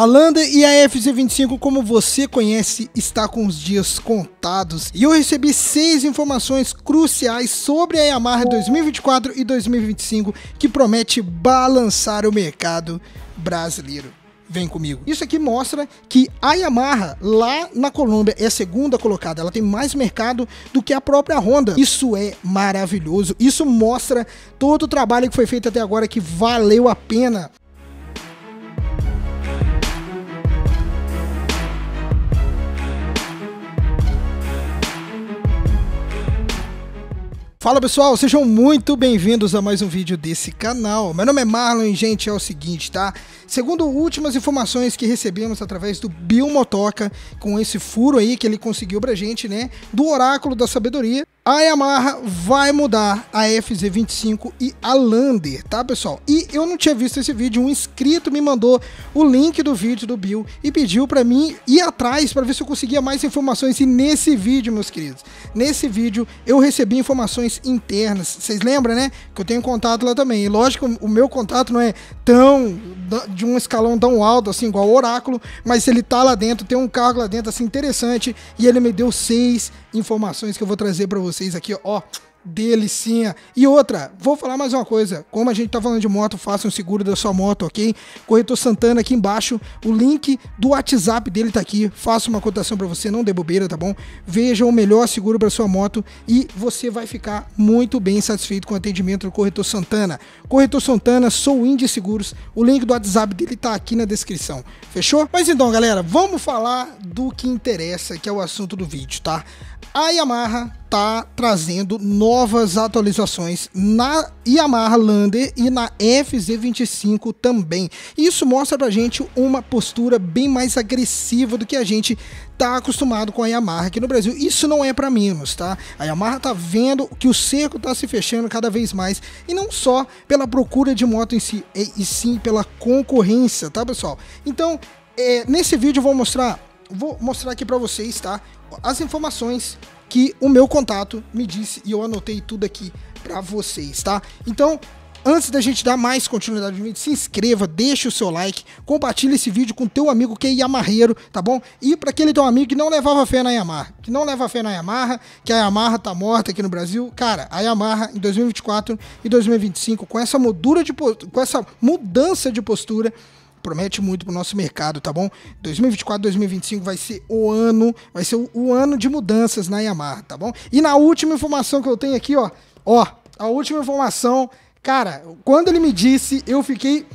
A Landa e a FZ25, como você conhece, está com os dias contados. E eu recebi seis informações cruciais sobre a Yamaha 2024 e 2025 que promete balançar o mercado brasileiro. Vem comigo. Isso aqui mostra que a Yamaha lá na Colômbia é segunda colocada. Ela tem mais mercado do que a própria Honda. Isso é maravilhoso. Isso mostra todo o trabalho que foi feito até agora que valeu a pena Fala pessoal, sejam muito bem-vindos a mais um vídeo desse canal. Meu nome é Marlon e, gente, é o seguinte, tá? Segundo últimas informações que recebemos através do Bill Motoca, com esse furo aí que ele conseguiu pra gente, né? Do Oráculo da Sabedoria, a Yamaha vai mudar a FZ25 e a Lander, tá pessoal? E eu não tinha visto esse vídeo, um inscrito me mandou o link do vídeo do Bill e pediu para mim ir atrás para ver se eu conseguia mais informações e nesse vídeo, meus queridos, nesse vídeo eu recebi informações internas, vocês lembram, né? Que eu tenho contato lá também, e lógico o meu contato não é tão de um escalão tão alto assim, igual o Oráculo, mas ele tá lá dentro, tem um cargo lá dentro assim interessante e ele me deu seis informações que eu vou trazer para vocês vocês aqui, ó. Delicinha. E outra, vou falar mais uma coisa. Como a gente tá falando de moto, faça um seguro da sua moto, ok? Corretor Santana aqui embaixo. O link do WhatsApp dele tá aqui. Faça uma cotação para você, não dê bobeira, tá bom? Veja o melhor seguro para sua moto e você vai ficar muito bem satisfeito com o atendimento do Corretor Santana. Corretor Santana, sou Indy Seguros. O link do WhatsApp dele tá aqui na descrição. Fechou? Mas então, galera, vamos falar do que interessa, que é o assunto do vídeo, tá? a Yamaha tá trazendo novas atualizações na Yamaha Lander e na FZ25 também. Isso mostra pra gente uma postura bem mais agressiva do que a gente tá acostumado com a Yamaha aqui no Brasil. Isso não é para menos, tá? A Yamaha tá vendo que o cerco tá se fechando cada vez mais e não só pela procura de moto em si, e sim pela concorrência, tá, pessoal? Então, é, nesse vídeo eu vou mostrar vou mostrar aqui para vocês, tá? as informações que o meu contato me disse e eu anotei tudo aqui para vocês, tá? Então, antes da gente dar mais continuidade no vídeo, se inscreva, deixe o seu like, compartilhe esse vídeo com teu amigo que é Yamarreiro, tá bom? E para aquele teu amigo que não levava fé na Yamaha, que não leva fé na Yamaha, que a Yamaha tá morta aqui no Brasil, cara, a Yamaha em 2024 e 2025 com essa modura de com essa mudança de postura promete muito pro nosso mercado, tá bom? 2024, 2025 vai ser o ano, vai ser o, ano de mudanças na Yamaha, tá bom? E na última informação que eu tenho aqui, ó, ó, a última informação, cara, quando ele me disse, eu fiquei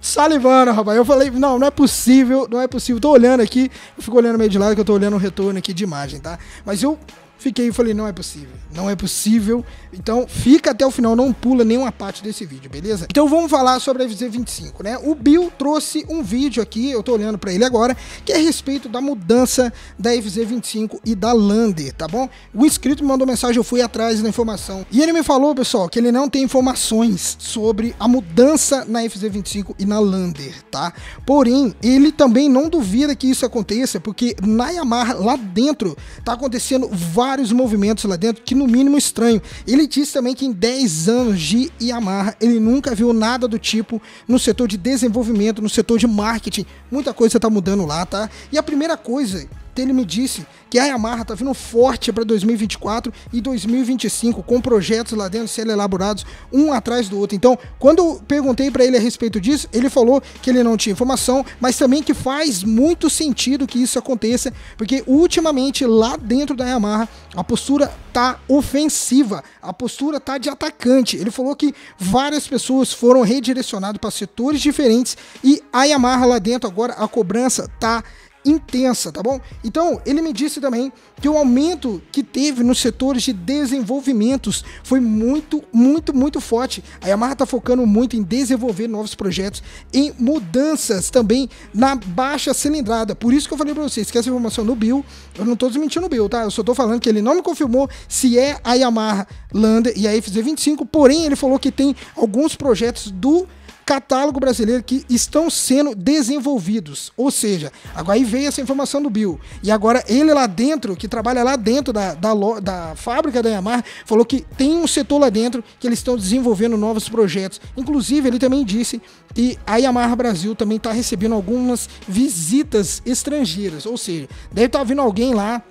salivando, rapaz. Eu falei, não, não é possível, não é possível. Tô olhando aqui, eu fico olhando meio de lado que eu tô olhando o retorno aqui de imagem, tá? Mas eu Fiquei e falei, não é possível, não é possível. Então fica até o final, não pula nenhuma parte desse vídeo, beleza? Então vamos falar sobre a FZ25, né? O Bill trouxe um vídeo aqui, eu tô olhando para ele agora, que é a respeito da mudança da FZ25 e da Lander, tá bom? O inscrito me mandou mensagem, eu fui atrás da informação. E ele me falou, pessoal, que ele não tem informações sobre a mudança na FZ25 e na Lander, tá? Porém, ele também não duvida que isso aconteça, porque na Yamaha, lá dentro, tá acontecendo várias vários movimentos lá dentro que, no mínimo, estranho. Ele diz também que em 10 anos de Yamaha, ele nunca viu nada do tipo no setor de desenvolvimento, no setor de marketing. Muita coisa tá mudando lá, tá? E a primeira coisa ele me disse que a Yamaha tá vindo forte para 2024 e 2025 com projetos lá dentro sendo elaborados um atrás do outro. Então, quando eu perguntei para ele a respeito disso, ele falou que ele não tinha informação, mas também que faz muito sentido que isso aconteça, porque ultimamente lá dentro da Yamaha a postura tá ofensiva, a postura tá de atacante. Ele falou que várias pessoas foram redirecionadas para setores diferentes e a Yamaha lá dentro agora a cobrança tá intensa, tá bom? Então, ele me disse também que o aumento que teve nos setores de desenvolvimentos foi muito, muito, muito forte. A Yamaha está focando muito em desenvolver novos projetos, em mudanças também na baixa cilindrada. Por isso que eu falei para vocês que essa informação do Bill, eu não estou desmentindo o Bill, tá? Eu só estou falando que ele não me confirmou se é a Yamaha Lander e a FZ25, porém ele falou que tem alguns projetos do catálogo brasileiro que estão sendo desenvolvidos. Ou seja, agora aí veio essa informação do Bill. E agora ele lá dentro, que trabalha lá dentro da, da, da fábrica da Yamaha, falou que tem um setor lá dentro que eles estão desenvolvendo novos projetos. Inclusive, ele também disse que a Yamaha Brasil também está recebendo algumas visitas estrangeiras. Ou seja, deve estar tá vindo alguém lá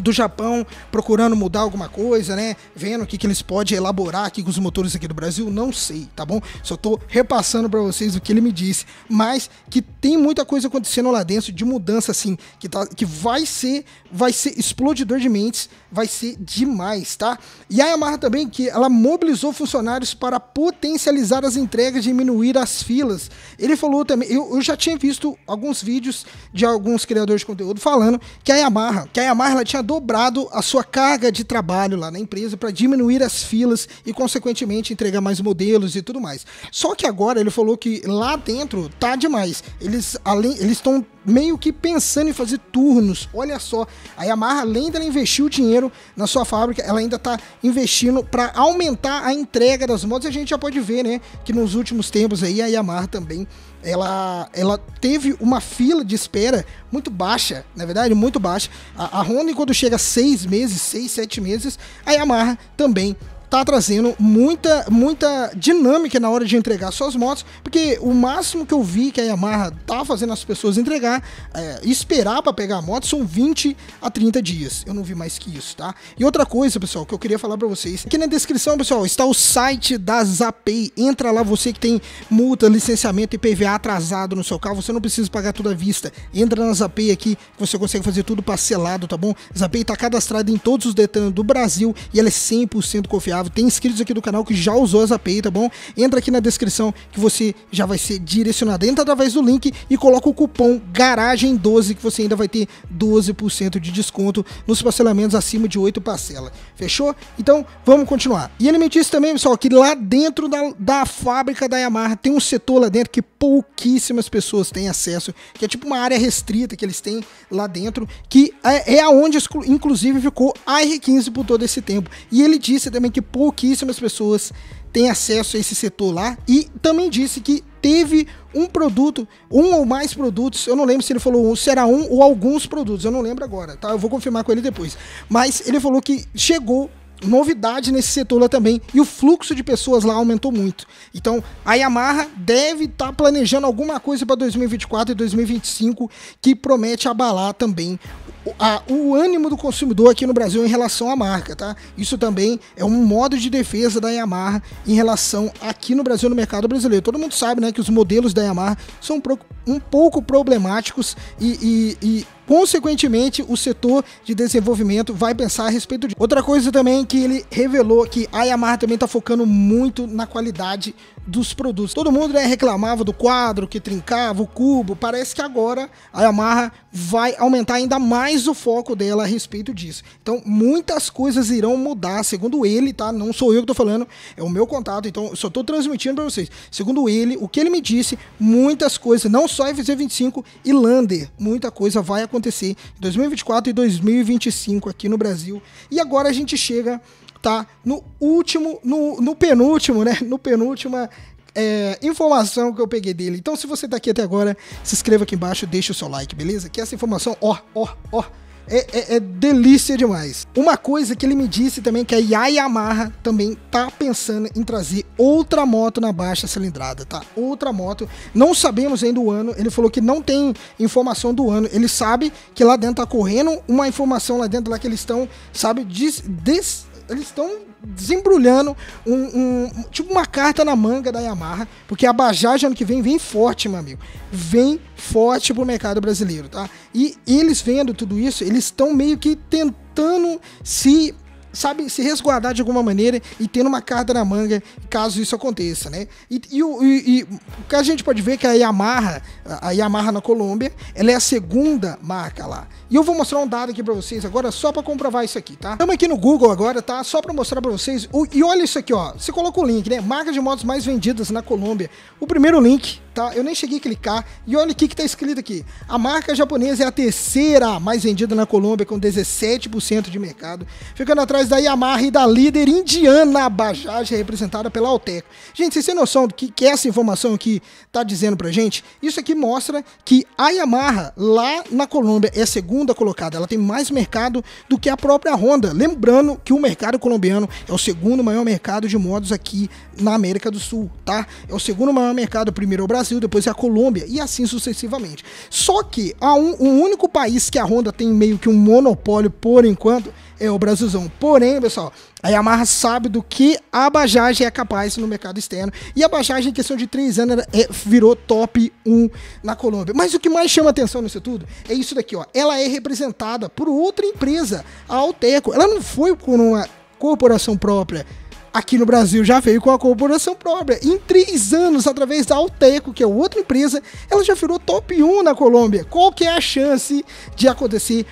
do Japão procurando mudar alguma coisa, né? Vendo o que, que eles podem elaborar aqui com os motores aqui do Brasil, não sei, tá bom? Só tô repassando para vocês o que ele me disse, mas que tem muita coisa acontecendo lá dentro de mudança assim, que tá que vai ser vai ser explodidor de mentes vai ser demais, tá? E a Yamaha também que ela mobilizou funcionários para potencializar as entregas e diminuir as filas. Ele falou também, eu, eu, já tinha visto alguns vídeos de alguns criadores de conteúdo falando que a Yamaha, que a Yamaha ela tinha dobrado a sua carga de trabalho lá na empresa para diminuir as filas e consequentemente entregar mais modelos e tudo mais. Só que agora ele falou que lá dentro tá demais. Eles além eles estão meio que pensando em fazer turnos. Olha só, a Yamaha, além dela investir o dinheiro na sua fábrica, ela ainda está investindo para aumentar a entrega das motos. A gente já pode ver, né, que nos últimos tempos aí a Yamaha também ela, ela teve uma fila de espera muito baixa, na verdade, muito baixa. A, a Honda, quando chega seis meses, seis, sete meses, a Yamaha também tá trazendo muita, muita dinâmica na hora de entregar suas motos, porque o máximo que eu vi que a Yamaha tá fazendo as pessoas entregar, é, esperar para pegar a moto, são 20 a 30 dias. Eu não vi mais que isso, tá? E outra coisa, pessoal, que eu queria falar para vocês, aqui na descrição, pessoal, está o site da Zapay. Entra lá você que tem multa, licenciamento e PVA atrasado no seu carro, você não precisa pagar tudo à vista. Entra na Zapay aqui, você consegue fazer tudo parcelado, tá bom? Zapay tá cadastrada em todos os detalhes do Brasil e ela é 100% confiável Gustavo. Tem inscritos aqui do canal que já usou a API, tá bom? Entra aqui na descrição que você já vai ser direcionado. Entra através do link e coloca o cupom GARAGEM12 que você ainda vai ter 12% de desconto nos parcelamentos acima de 8 parcelas. Fechou? Então, vamos continuar. E ele me disse também, pessoal, que lá dentro da, da fábrica da Yamaha tem um setor lá dentro que pouquíssimas pessoas têm acesso, que é tipo uma área restrita que eles têm lá dentro, que é, é aonde inclusive ficou a R15 por todo esse tempo. E ele disse também que pouquíssimas pessoas têm acesso a esse setor lá. E também disse que teve um produto, um ou mais produtos, eu não lembro se ele falou um, se era um ou alguns produtos, eu não lembro agora, tá? Eu vou confirmar com ele depois. Mas ele falou que chegou novidade nesse setor lá também e o fluxo de pessoas lá aumentou muito. Então, a Yamaha deve estar tá planejando alguma coisa para 2024 e 2025 que promete abalar também a, o ânimo do consumidor aqui no Brasil em relação à marca, tá? Isso também é um modo de defesa da Yamaha em relação aqui no Brasil no mercado brasileiro. Todo mundo sabe, né, que os modelos da Yamaha são um pouco problemáticos e, e, e Consequentemente, o setor de desenvolvimento vai pensar a respeito disso. Outra coisa também que ele revelou que a Yamaha também está focando muito na qualidade dos produtos. Todo mundo né, reclamava do quadro que trincava, o cubo. Parece que agora a Yamaha vai aumentar ainda mais o foco dela a respeito disso. Então, muitas coisas irão mudar, segundo ele, tá? Não sou eu que estou falando, é o meu contato. Então, eu só estou transmitindo para vocês. Segundo ele, o que ele me disse, muitas coisas, não só FZ25 e Lander, muita coisa vai acontecer acontecer em 2024 e 2025 aqui no Brasil. E agora a gente chega, tá? No último, no, no penúltimo, né? No penúltima é, informação que eu peguei dele. Então, se você tá aqui até agora, se inscreva aqui embaixo, deixa o seu like, beleza? Que essa informação, ó, ó, ó é, é, é, delícia demais. Uma coisa que ele me disse também que a Yamaha também tá pensando em trazer outra moto na baixa cilindrada, tá? Outra moto. Não sabemos ainda o ano. Ele falou que não tem informação do ano. Ele sabe que lá dentro tá correndo uma informação lá dentro lá que eles estão, sabe, des, des eles estão desembrulhando um, um, tipo uma carta na manga da Yamaha, porque a Bajaj ano que vem vem forte, meu amigo. Vem forte pro mercado brasileiro, tá? E eles vendo tudo isso, eles estão meio que tentando se sabe, se resguardar de alguma maneira e tendo uma carta na manga caso isso aconteça, né? E, e, e, e o que a gente pode ver é que a Yamaha, a Yamaha na Colômbia, ela é a segunda marca lá. E eu vou mostrar um dado aqui para vocês agora só para comprovar isso aqui, tá? Estamos aqui no Google agora, tá? Só para mostrar para vocês. O, e olha isso aqui, ó. Você coloca o link, né? Marca de motos mais vendidas na Colômbia. O primeiro link tá? Eu nem cheguei a clicar. E olha o que está escrito aqui. A marca japonesa é a terceira mais vendida na Colômbia, com 17% de mercado, ficando atrás da Yamaha e da líder indiana Bajaj, representada pela Alteco. Gente, vocês têm noção do que, que é essa informação aqui está dizendo pra gente? Isso aqui mostra que a Yamaha, lá na Colômbia, é segunda colocada. Ela tem mais mercado do que a própria Honda. Lembrando que o mercado colombiano é o segundo maior mercado de modos aqui na América do Sul, tá? É o segundo maior mercado, primeiro o Brasil, Brasil, depois é a Colômbia e assim sucessivamente. Só que há um, um único país que a Honda tem meio que um monopólio por enquanto é o Brasilzão. Porém, pessoal, a Yamaha sabe do que a Bajaj é capaz no mercado externo. E a Bajaj, em questão de três anos, é, virou top 1 na Colômbia. Mas o que mais chama atenção nisso tudo é isso daqui, ó. Ela é representada por outra empresa, a Alteco. Ela não foi por uma corporação própria aqui no Brasil já veio com a corporação própria. Em três anos, através da Alteco, que é outra empresa, ela já virou top 1 na Colômbia. Qual que é a chance de acontecer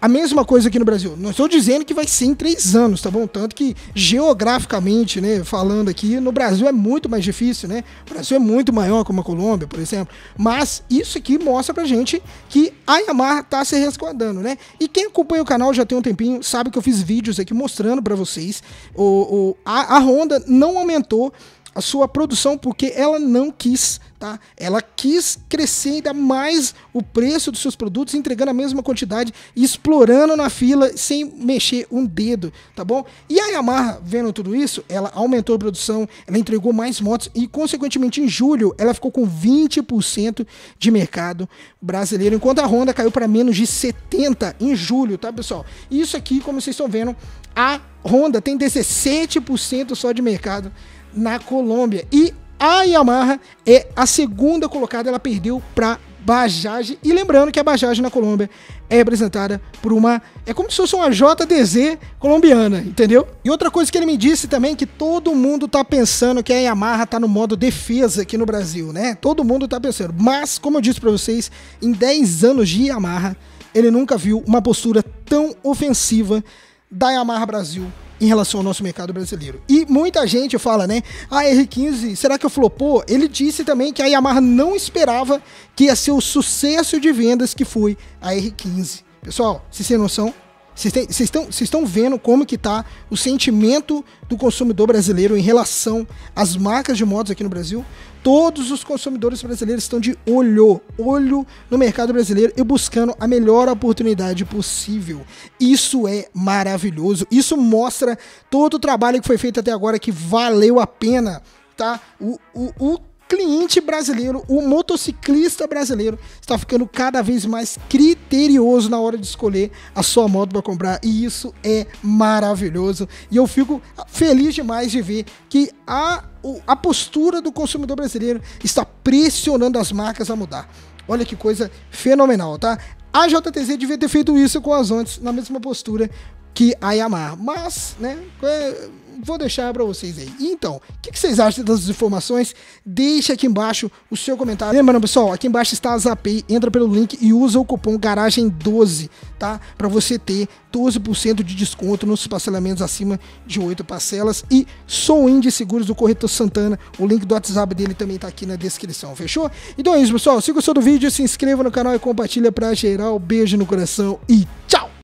a mesma coisa aqui no Brasil. Não estou dizendo que vai ser em três anos, tá bom? Tanto que geograficamente, né, falando aqui, no Brasil é muito mais difícil, né? O Brasil é muito maior como a Colômbia, por exemplo. Mas isso aqui mostra pra gente que a Yamaha tá se resguardando, né? E quem acompanha o canal já tem um tempinho sabe que eu fiz vídeos aqui mostrando para vocês. O, o, a, a Honda não aumentou a sua produção porque ela não quis, tá? Ela quis crescer ainda mais o preço dos seus produtos, entregando a mesma quantidade, explorando na fila sem mexer um dedo, tá bom? E a Yamaha, vendo tudo isso, ela aumentou a produção, ela entregou mais motos e, consequentemente, em julho, ela ficou com 20% de mercado brasileiro, enquanto a Honda caiu para menos de 70% em julho, tá, pessoal? Isso aqui, como vocês estão vendo, a Honda tem 17% só de mercado na Colômbia. E a Yamaha é a segunda colocada, ela perdeu para Bajaj. E lembrando que a Bajaj na Colômbia é representada por uma. É como se fosse uma JDZ colombiana, entendeu? E outra coisa que ele me disse também que todo mundo tá pensando que a Yamaha tá no modo defesa aqui no Brasil, né? Todo mundo tá pensando. Mas, como eu disse para vocês, em 10 anos de Yamaha, ele nunca viu uma postura tão ofensiva da Yamaha Brasil em relação ao nosso mercado brasileiro. E muita gente fala, né? A ah, R15, será que eu flopou? Ele disse também que a Yamaha não esperava que ia ser o sucesso de vendas que foi a R15. Pessoal, se sem noção, vocês estão vendo como que tá o sentimento do consumidor brasileiro em relação às marcas de motos aqui no Brasil? Todos os consumidores brasileiros estão de olho, olho no mercado brasileiro e buscando a melhor oportunidade possível. Isso é maravilhoso. Isso mostra todo o trabalho que foi feito até agora que valeu a pena, tá? O, o, o cliente brasileiro, o motociclista brasileiro, está ficando cada vez mais criterioso na hora de escolher a sua moto para comprar. E isso é maravilhoso. E eu fico feliz demais de ver que a, a postura do consumidor brasileiro está pressionando as marcas a mudar. Olha que coisa fenomenal, tá? A JTZ devia ter feito isso com as antes, na mesma postura que a Yamaha. Mas, né? É vou deixar para vocês aí. Então, o que, que, vocês acham das informações? Deixa aqui embaixo o seu comentário. Lembrando, pessoal, aqui embaixo está a Zapay. Entra pelo link e usa o cupom Garagem12, tá? Para você ter 12% de desconto nos parcelamentos acima de 8 parcelas. E sou de seguros do Corretor Santana. O link do WhatsApp dele também tá aqui na descrição, fechou? Então é isso, pessoal. Se gostou do vídeo, se inscreva no canal e compartilha pra geral. Beijo no coração e tchau!